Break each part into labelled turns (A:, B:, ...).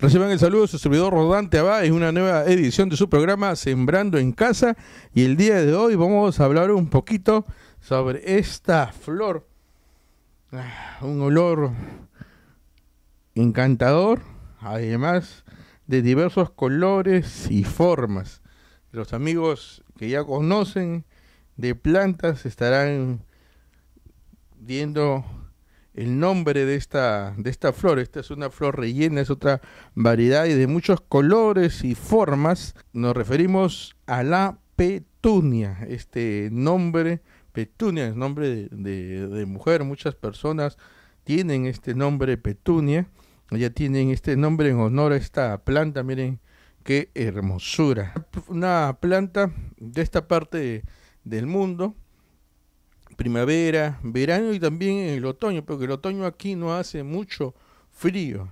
A: Reciban el saludo de su servidor Rodante Abá, es una nueva edición de su programa Sembrando en Casa y el día de hoy vamos a hablar un poquito sobre esta flor, ah, un olor encantador, además de diversos colores y formas. Los amigos que ya conocen de plantas estarán viendo el nombre de esta, de esta flor. Esta es una flor rellena, es otra variedad y de muchos colores y formas. Nos referimos a la petunia, este nombre, petunia es nombre de, mujer, muchas personas tienen este nombre petunia, ya tienen este nombre en honor a esta planta, miren qué hermosura. Una planta de esta parte del mundo primavera, verano y también en el otoño, porque el otoño aquí no hace mucho frío,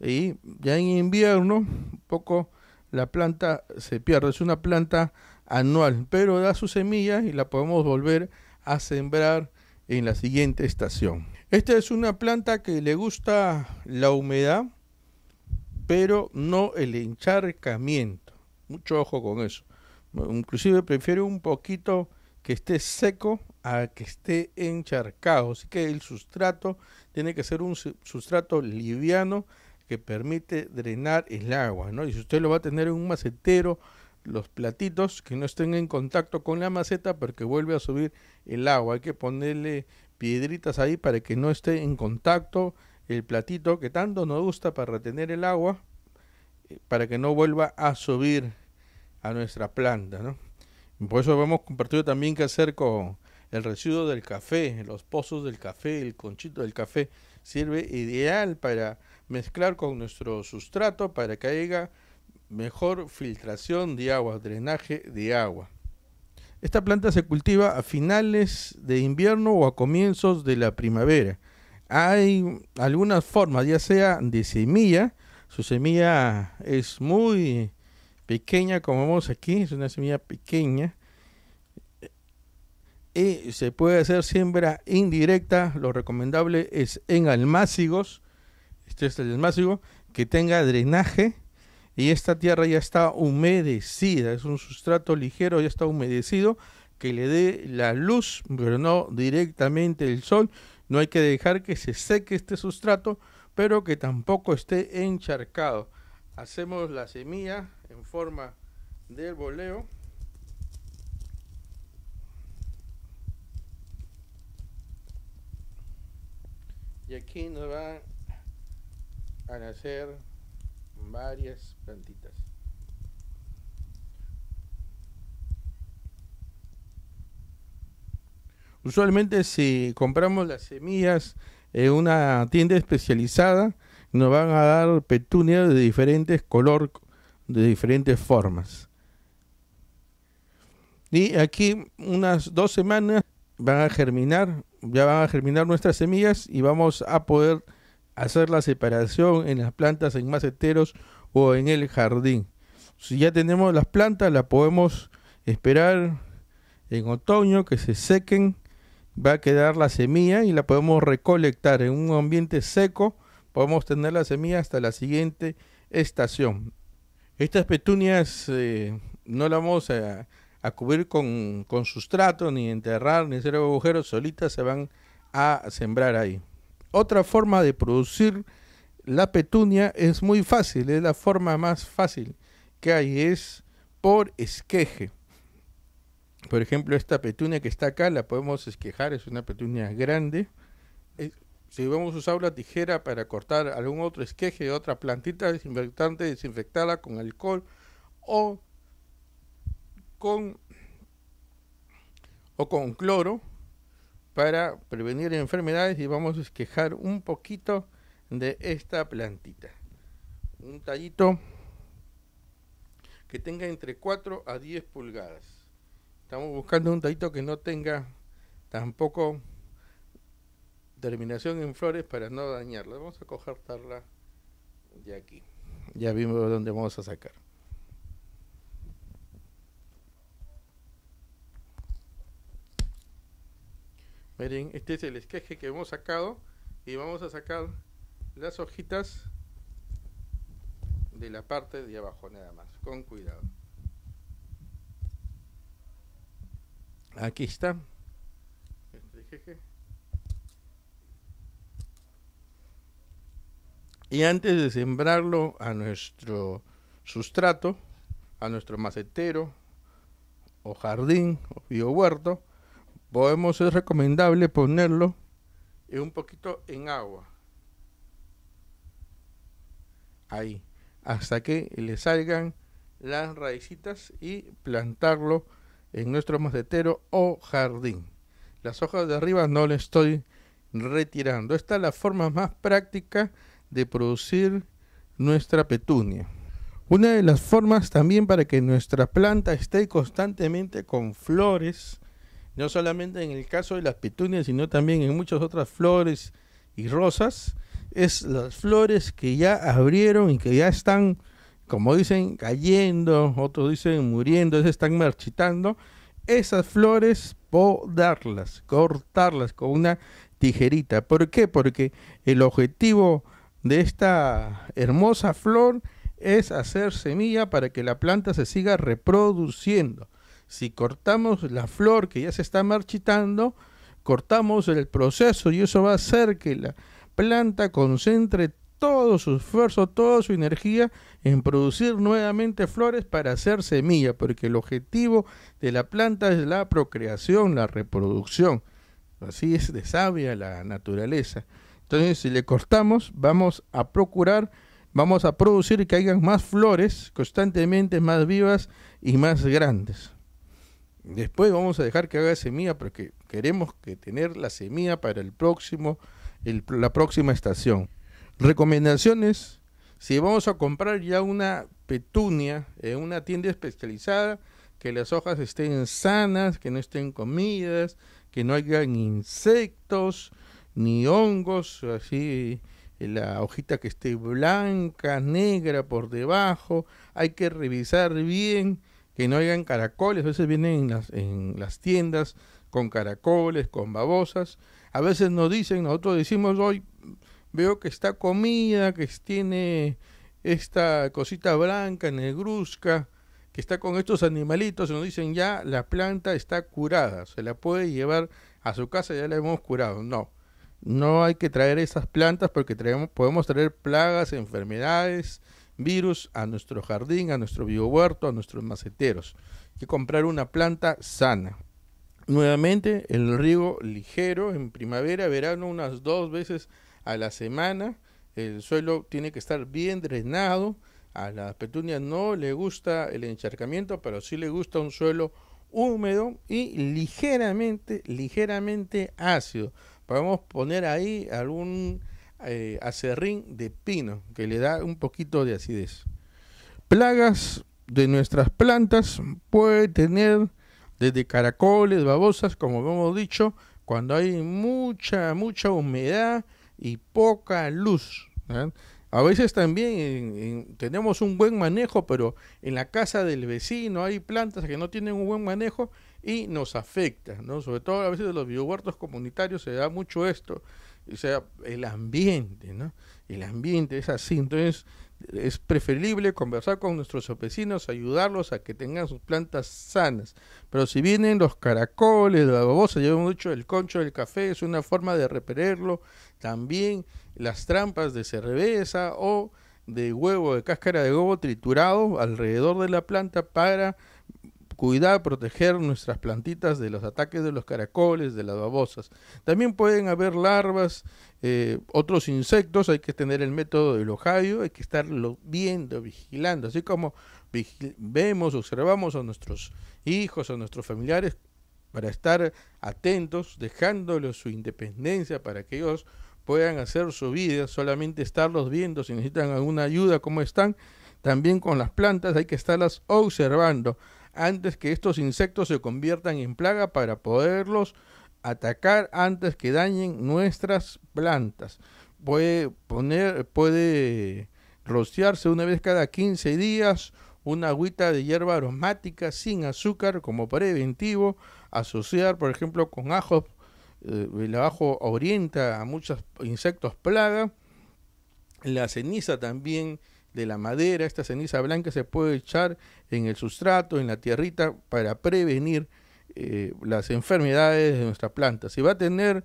A: Y ya en invierno, un poco la planta se pierde, es una planta anual, pero da sus semillas y la podemos volver a sembrar en la siguiente estación. Esta es una planta que le gusta la humedad, pero no el encharcamiento. Mucho ojo con eso. Inclusive prefiero un poquito que esté seco a que esté encharcado. Así que el sustrato tiene que ser un sustrato liviano que permite drenar el agua. ¿no? Y si usted lo va a tener en un macetero, los platitos que no estén en contacto con la maceta porque vuelve a subir el agua. Hay que ponerle piedritas ahí para que no esté en contacto el platito que tanto nos gusta para retener el agua, eh, para que no vuelva a subir a nuestra planta. ¿no? Por eso hemos compartido también que hacer con el residuo del café, los pozos del café, el conchito del café sirve ideal para mezclar con nuestro sustrato para que haya mejor filtración de agua, drenaje de agua. Esta planta se cultiva a finales de invierno o a comienzos de la primavera. Hay algunas formas, ya sea de semilla, su semilla es muy pequeña como vemos aquí, es una semilla pequeña y se puede hacer siembra indirecta. Lo recomendable es en almácigos, este es el almácigo, que tenga drenaje y esta tierra ya está humedecida, es un sustrato ligero, ya está humedecido, que le dé la luz, pero no directamente el sol. No hay que dejar que se seque este sustrato, pero que tampoco esté encharcado. Hacemos la semilla en forma de boleo. y aquí nos van a nacer varias plantitas usualmente si compramos las semillas en una tienda especializada nos van a dar petunias de diferentes color de diferentes formas y aquí unas dos semanas van a germinar ya van a germinar nuestras semillas y vamos a poder hacer la separación en las plantas, en maceteros o en el jardín. Si ya tenemos las plantas, las podemos esperar en otoño que se sequen. Va a quedar la semilla y la podemos recolectar en un ambiente seco. Podemos tener la semilla hasta la siguiente estación. Estas petunias eh, no las vamos a, a cubrir con, con sustrato, ni enterrar, ni hacer agujeros, solitas se van a sembrar ahí. Otra forma de producir la petunia es muy fácil, es la forma más fácil que hay, es por esqueje. Por ejemplo, esta petunia que está acá la podemos esquejar, es una petunia grande. Eh, si vamos a usar la tijera para cortar algún otro esqueje de otra plantita, desinfectante, desinfectada con alcohol o o con cloro para prevenir enfermedades y vamos a esquejar un poquito de esta plantita. Un tallito que tenga entre 4 a 10 pulgadas. Estamos buscando un tallito que no tenga tampoco terminación en flores para no dañarla. Vamos a coger tarla de aquí. Ya vimos dónde vamos a sacar. Miren, este es el esqueje que hemos sacado y vamos a sacar las hojitas de la parte de abajo nada más, con cuidado. Aquí está. Este esqueje. Y antes de sembrarlo a nuestro sustrato, a nuestro macetero o jardín o biohuerto, podemos, es recomendable ponerlo en un poquito en agua. Ahí. Hasta que le salgan las raicitas y plantarlo en nuestro macetero o jardín. Las hojas de arriba no le estoy retirando. Esta es la forma más práctica de producir nuestra petunia. Una de las formas también para que nuestra planta esté constantemente con flores no solamente en el caso de las petunias, sino también en muchas otras flores y rosas. Es las flores que ya abrieron y que ya están, como dicen, cayendo, otros dicen muriendo, se están marchitando. Esas flores, podarlas, cortarlas con una tijerita. ¿Por qué? Porque el objetivo de esta hermosa flor es hacer semilla para que la planta se siga reproduciendo. Si cortamos la flor que ya se está marchitando, cortamos el proceso y eso va a hacer que la planta concentre todo su esfuerzo, toda su energía en producir nuevamente flores para hacer semilla, porque el objetivo de la planta es la procreación, la reproducción. Así es de sabia la naturaleza. Entonces, si le cortamos, vamos a procurar, vamos a producir que hayan más flores constantemente más vivas y más grandes. Después vamos a dejar que haga semilla, porque queremos que tener la semilla para el próximo, la próxima estación. Recomendaciones, si vamos a comprar ya una petunia en una tienda especializada, que las hojas estén sanas, que no estén comidas, que no haya insectos ni hongos, así eh, la hojita que esté blanca, negra por debajo, hay que revisar bien que no hayan caracoles, a veces vienen en las, en las tiendas con caracoles, con babosas, a veces nos dicen, nosotros decimos hoy, veo que está comida, que tiene esta cosita blanca, negruzca, que está con estos animalitos, nos dicen ya la planta está curada, se la puede llevar a su casa, ya la hemos curado. No, no hay que traer esas plantas porque traemos, podemos traer plagas, enfermedades virus a nuestro jardín, a nuestro biohuerto, a nuestros maceteros. Hay que comprar una planta sana. Nuevamente, el riego ligero en primavera, verano, unas dos veces a la semana. El suelo tiene que estar bien drenado. A las petunia no le gusta el encharcamiento, pero sí le gusta un suelo húmedo y ligeramente, ligeramente ácido. Podemos poner ahí algún eh, acerrín de pino, que le da un poquito de acidez. Plagas de nuestras plantas puede tener desde caracoles, babosas, como hemos dicho, cuando hay mucha, mucha humedad y poca luz. A veces también tenemos un buen manejo, pero en la casa del vecino hay plantas que no tienen un buen manejo y nos afecta, Sobre todo a veces de los biohuertos comunitarios se da mucho esto o sea, el ambiente, ¿no? El ambiente es así, entonces es preferible conversar con nuestros vecinos, ayudarlos a que tengan sus plantas sanas. Pero si vienen los caracoles, la babosa, hemos dicho, el concho del café, es una forma de repelerlo. También las trampas de cerveza o de huevo, de cáscara de huevo triturado alrededor de la planta para cuidar, proteger nuestras plantitas de los ataques de los caracoles, de las babosas. También pueden haber larvas, eh, otros insectos, hay que tener el método del ojayo, hay que estarlo viendo, vigilando, así como vemos, observamos a nuestros hijos, a nuestros familiares, para estar atentos, dejándoles su independencia para que ellos puedan hacer su vida, solamente estarlos viendo, si necesitan alguna ayuda, cómo están. También con las plantas hay que estarlas observando antes que estos insectos se conviertan en plaga para poderlos atacar antes que dañen nuestras plantas. Puede poner, puede rociarse una vez cada 15 días una agüita de hierba aromática sin azúcar como preventivo, asociar por ejemplo con ajo eh, el ajo orienta a muchos insectos plaga, la ceniza también de la madera, esta ceniza blanca se puede echar en el sustrato, en la tierrita, para prevenir eh, las enfermedades de nuestra planta. Si va a tener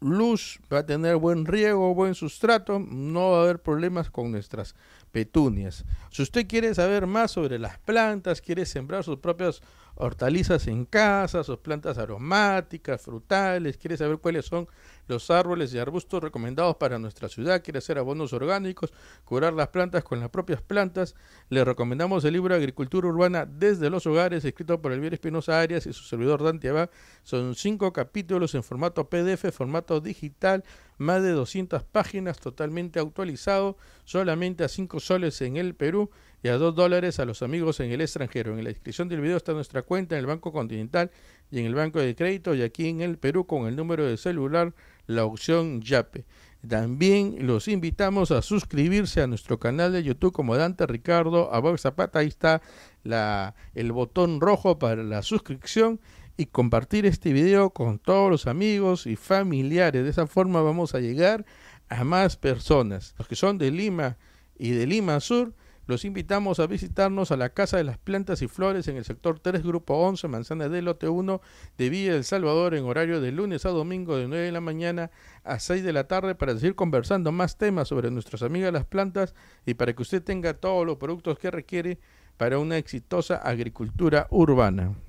A: luz, va a tener buen riego, buen sustrato, no va a haber problemas con nuestras petunias. Si usted quiere saber más sobre las plantas, quiere sembrar sus propias hortalizas en casa, sus plantas aromáticas, frutales, quiere saber cuáles son los árboles y arbustos recomendados para nuestra ciudad, quiere hacer abonos orgánicos, curar las plantas con las propias plantas, le recomendamos el libro Agricultura Urbana desde los hogares, escrito por Elvira Espinosa Arias y su servidor Dante Abad. Son cinco capítulos en formato PDF, formato digital, más de 200 páginas totalmente actualizado, solamente a 5 soles en el Perú y a 2 dólares a los amigos en el extranjero. En la descripción del video está nuestra cuenta en el Banco Continental y en el Banco de Crédito y aquí en el Perú con el número de celular la opción YAPE. También los invitamos a suscribirse a nuestro canal de YouTube como Dante Ricardo Abog Zapata. Ahí está la, el botón rojo para la suscripción y compartir este video con todos los amigos y familiares. De esa forma vamos a llegar a más personas. Los que son de Lima y de Lima Sur, los invitamos a visitarnos a la Casa de las Plantas y Flores en el sector 3, Grupo 11, Manzana del Lote 1 de Villa El Salvador en horario de lunes a domingo de 9 de la mañana a 6 de la tarde para seguir conversando más temas sobre nuestras amigas las plantas y para que usted tenga todos los productos que requiere para una exitosa agricultura urbana.